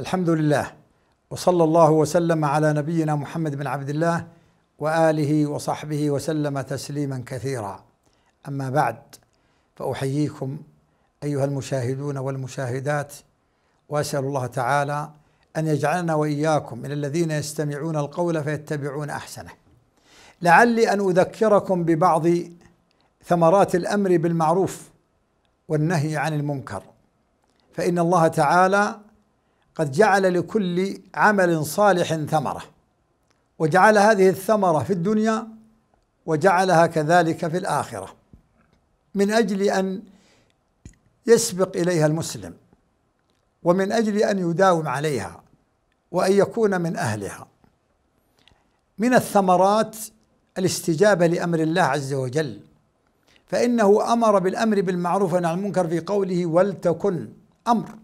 الحمد لله وصلى الله وسلم على نبينا محمد بن عبد الله واله وصحبه وسلم تسليما كثيرا اما بعد فاحييكم ايها المشاهدون والمشاهدات واسال الله تعالى ان يجعلنا واياكم من الذين يستمعون القول فيتبعون احسنه لعلي ان اذكركم ببعض ثمرات الامر بالمعروف والنهي عن المنكر فان الله تعالى قد جعل لكل عمل صالح ثمره وجعل هذه الثمره في الدنيا وجعلها كذلك في الاخره من اجل ان يسبق اليها المسلم ومن اجل ان يداوم عليها وان يكون من اهلها من الثمرات الاستجابه لامر الله عز وجل فانه امر بالامر بالمعروف والنهي عن المنكر في قوله ولتكن امر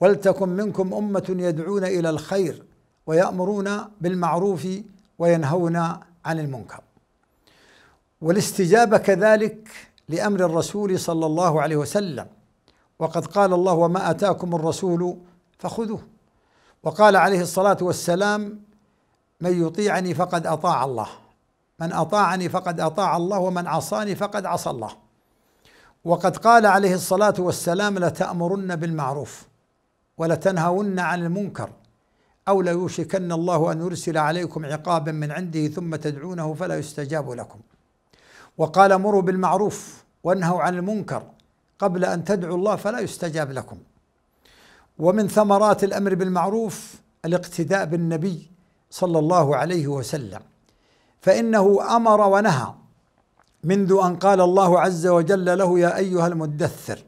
ولتكن منكم أمة يدعون إلى الخير ويأمرون بالمعروف وينهون عن المنكر والاستجابة كذلك لأمر الرسول صلى الله عليه وسلم وقد قال الله وما أتاكم الرسول فخذوه وقال عليه الصلاة والسلام من يطيعني فقد أطاع الله من أطاعني فقد أطاع الله ومن عصاني فقد عصى الله وقد قال عليه الصلاة والسلام لتأمرن بالمعروف ولتنهون عن المنكر أو ليوشكن الله أن يرسل عليكم عقابا من عنده ثم تدعونه فلا يستجاب لكم وقال مروا بالمعروف وانهوا عن المنكر قبل أن تدعوا الله فلا يستجاب لكم ومن ثمرات الأمر بالمعروف الاقتداء بالنبي صلى الله عليه وسلم فإنه أمر ونهى منذ أن قال الله عز وجل له يا أيها المدثر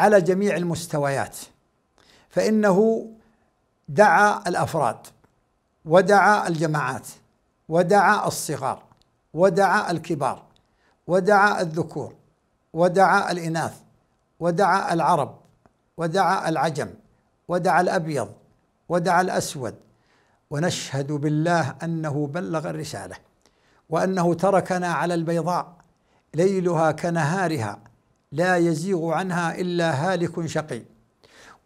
على جميع المستويات فإنه دعا الأفراد ودعا الجماعات ودعا الصغار ودعا الكبار ودعا الذكور ودعا الإناث ودعا العرب ودعا العجم ودعا الأبيض ودعا الأسود ونشهد بالله أنه بلغ الرسالة وأنه تركنا على البيضاء ليلها كنهارها لا يزيغ عنها إلا هالك شقي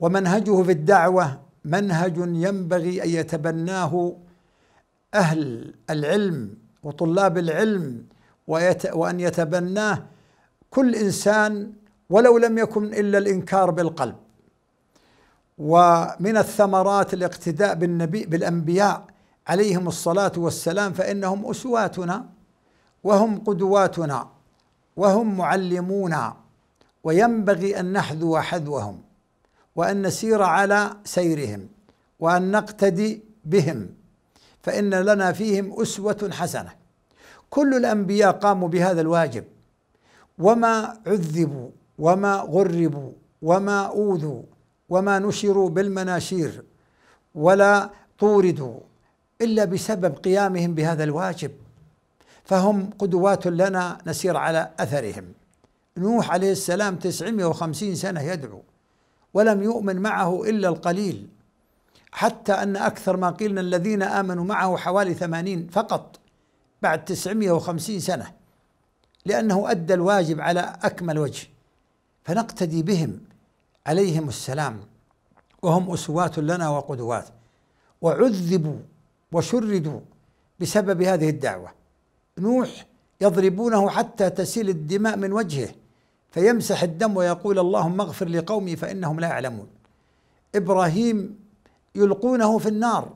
ومنهجه في الدعوة منهج ينبغي أن يتبناه أهل العلم وطلاب العلم وأن يتبناه كل إنسان ولو لم يكن إلا الإنكار بالقلب ومن الثمرات الاقتداء بالنبي بالأنبياء عليهم الصلاة والسلام فإنهم أسواتنا وهم قدواتنا وهم معلمونا وينبغي أن نحذو حذوهم وأن نسير على سيرهم وأن نقتدي بهم فإن لنا فيهم أسوة حسنة كل الأنبياء قاموا بهذا الواجب وما عذبوا وما غربوا وما أوذوا وما نشروا بالمناشير ولا طوردوا إلا بسبب قيامهم بهذا الواجب فهم قدوات لنا نسير على أثرهم نوح عليه السلام 950 سنة يدعو ولم يؤمن معه إلا القليل حتى أن أكثر ما قيلنا الذين آمنوا معه حوالي ثمانين فقط بعد تسعمائة وخمسين سنة لأنه أدى الواجب على أكمل وجه فنقتدي بهم عليهم السلام وهم أسوات لنا وقدوات وعذبوا وشردوا بسبب هذه الدعوة نوح يضربونه حتى تسيل الدماء من وجهه فيمسح الدم ويقول اللهم اغفر لقومي فانهم لا يعلمون ابراهيم يلقونه في النار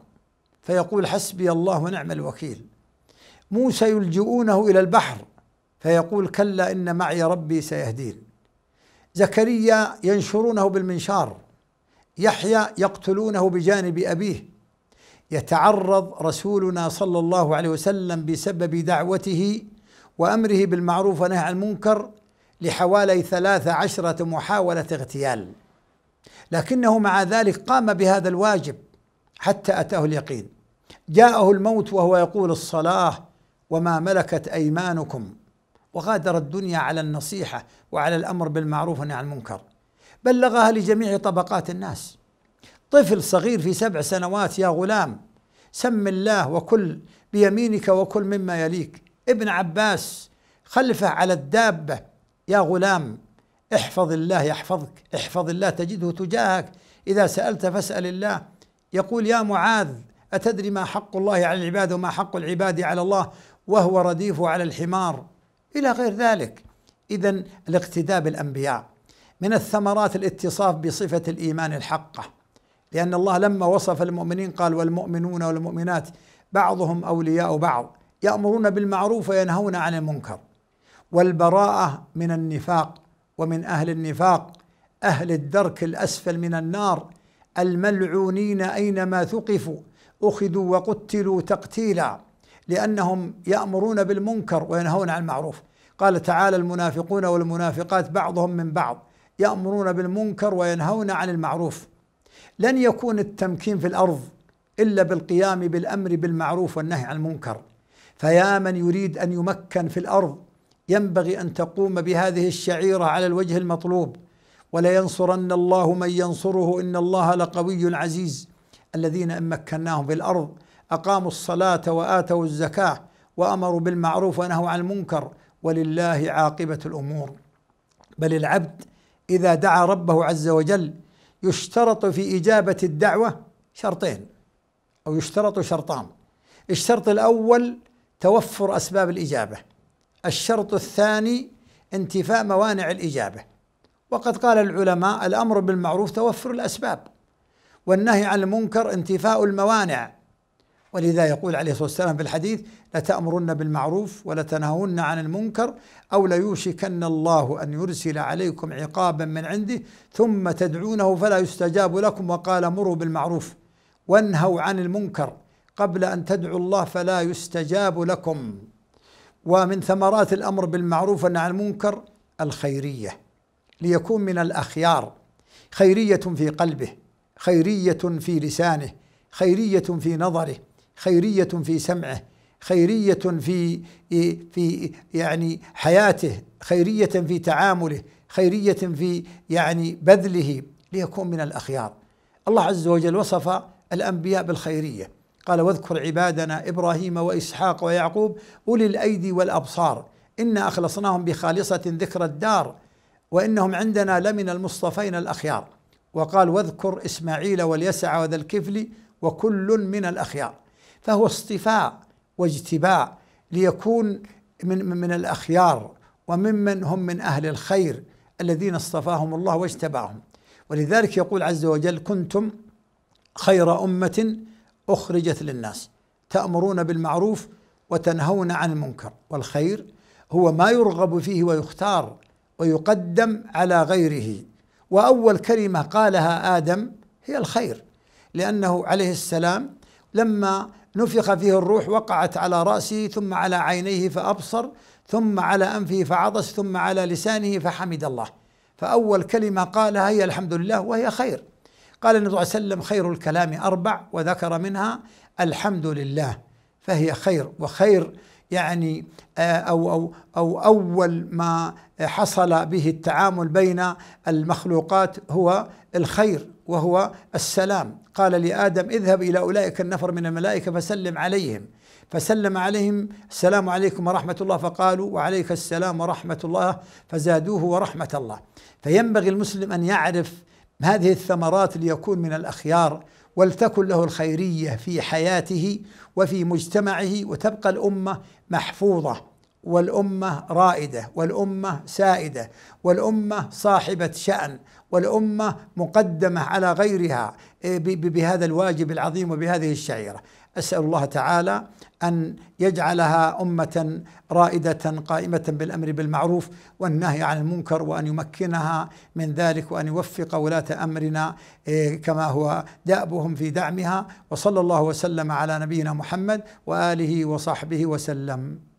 فيقول حسبي الله ونعم الوكيل موسى يلجؤونه الى البحر فيقول كلا ان معي ربي سيهدين زكريا ينشرونه بالمنشار يحيى يقتلونه بجانب ابيه يتعرض رسولنا صلى الله عليه وسلم بسبب دعوته وامره بالمعروف ونهي عن المنكر لحوالي ثلاث عشرة محاولة اغتيال لكنه مع ذلك قام بهذا الواجب حتى أتاه اليقين جاءه الموت وهو يقول الصلاة وما ملكت أيمانكم وغادر الدنيا على النصيحة وعلى الأمر بالمعروف والنهي عن المنكر بلغها لجميع طبقات الناس طفل صغير في سبع سنوات يا غلام سم الله وكل بيمينك وكل مما يليك ابن عباس خلفه على الدابة يا غلام احفظ الله يحفظك احفظ الله تجده تجاهك إذا سألت فاسأل الله يقول يا معاذ أتدري ما حق الله على العباد وما حق العباد على الله وهو رديفه على الحمار إلى غير ذلك إذا الاقتداء بالأنبياء من الثمرات الاتصاف بصفة الإيمان الحقة لأن الله لما وصف المؤمنين قال والمؤمنون والمؤمنات بعضهم أولياء بعض يأمرون بالمعروف وينهون عن المنكر والبراءه من النفاق ومن اهل النفاق اهل الدرك الاسفل من النار الملعونين اينما ثقفوا اخذوا وقتلوا تقتيلا لانهم يامرون بالمنكر وينهون عن المعروف قال تعالى المنافقون والمنافقات بعضهم من بعض يامرون بالمنكر وينهون عن المعروف لن يكون التمكين في الارض الا بالقيام بالامر بالمعروف والنهي عن المنكر فيا من يريد ان يمكن في الارض ينبغي أن تقوم بهذه الشعيرة على الوجه المطلوب ولينصرن الله من ينصره إن الله لقوي عزيز الذين إن مكناهم في الأرض أقاموا الصلاة وآتوا الزكاة وأمروا بالمعروف ونهوا عن المنكر ولله عاقبة الأمور بل العبد إذا دعا ربه عز وجل يشترط في إجابة الدعوة شرطين أو يشترط شرطان الشرط الأول توفر أسباب الإجابة الشرط الثاني انتفاء موانع الإجابة وقد قال العلماء الأمر بالمعروف توفر الأسباب والنهي عن المنكر انتفاء الموانع ولذا يقول عليه الصلاة والسلام في الحديث لتأمرن بالمعروف ولتنهون عن المنكر أو ليوشكن الله أن يرسل عليكم عقابا من عنده ثم تدعونه فلا يستجاب لكم وقال مروا بالمعروف وانهوا عن المنكر قبل أن تدعوا الله فلا يستجاب لكم ومن ثمرات الامر بالمعروف والنهي عن المنكر الخيريه ليكون من الاخيار خيريه في قلبه خيريه في لسانه خيريه في نظره خيريه في سمعه خيريه في إيه، في يعني حياته خيريه في تعامله خيريه في يعني بذله ليكون من الاخيار الله عز وجل وصف الانبياء بالخيريه قال واذكر عبادنا ابراهيم واسحاق ويعقوب اولي الايدي والابصار انا اخلصناهم بخالصه ذكر الدار وانهم عندنا لمن المصطفين الاخيار وقال واذكر اسماعيل واليسع وذا الكفل وكل من الاخيار فهو اصطفاء واجتباء ليكون من من الاخيار وممن هم من اهل الخير الذين اصطفاهم الله واجتباهم ولذلك يقول عز وجل كنتم خير امه أخرجت للناس تأمرون بالمعروف وتنهون عن المنكر والخير هو ما يرغب فيه ويختار ويقدم على غيره وأول كلمة قالها آدم هي الخير لأنه عليه السلام لما نفخ فيه الروح وقعت على رأسه ثم على عينيه فأبصر ثم على أنفه فعطس ثم على لسانه فحمد الله فأول كلمة قالها هي الحمد لله وهي خير قال النبي صلى الله عليه وسلم خير الكلام أربع وذكر منها الحمد لله فهي خير وخير يعني آه، أو أو أو أول ما حصل به التعامل بين المخلوقات هو الخير وهو السلام قال لآدم اذهب إلى أولئك النفر من الملائكة فسلم عليهم فسلم عليهم السلام عليكم ورحمة الله فقالوا وعليك السلام ورحمة الله فزادوه ورحمة الله فينبغي المسلم أن يعرف هذه الثمرات ليكون من الأخيار ولتكن له الخيرية في حياته وفي مجتمعه وتبقى الأمة محفوظة والأمة رائدة والأمة سائدة والأمة صاحبة شأن والأمة مقدمة على غيرها إيه، بهذا الواجب العظيم وبهذه الشعيرة اسال الله تعالى ان يجعلها امه رائده قائمه بالامر بالمعروف والنهي عن المنكر وان يمكنها من ذلك وان يوفق ولاه امرنا إيه، كما هو دابهم في دعمها وصلى الله وسلم على نبينا محمد واله وصحبه وسلم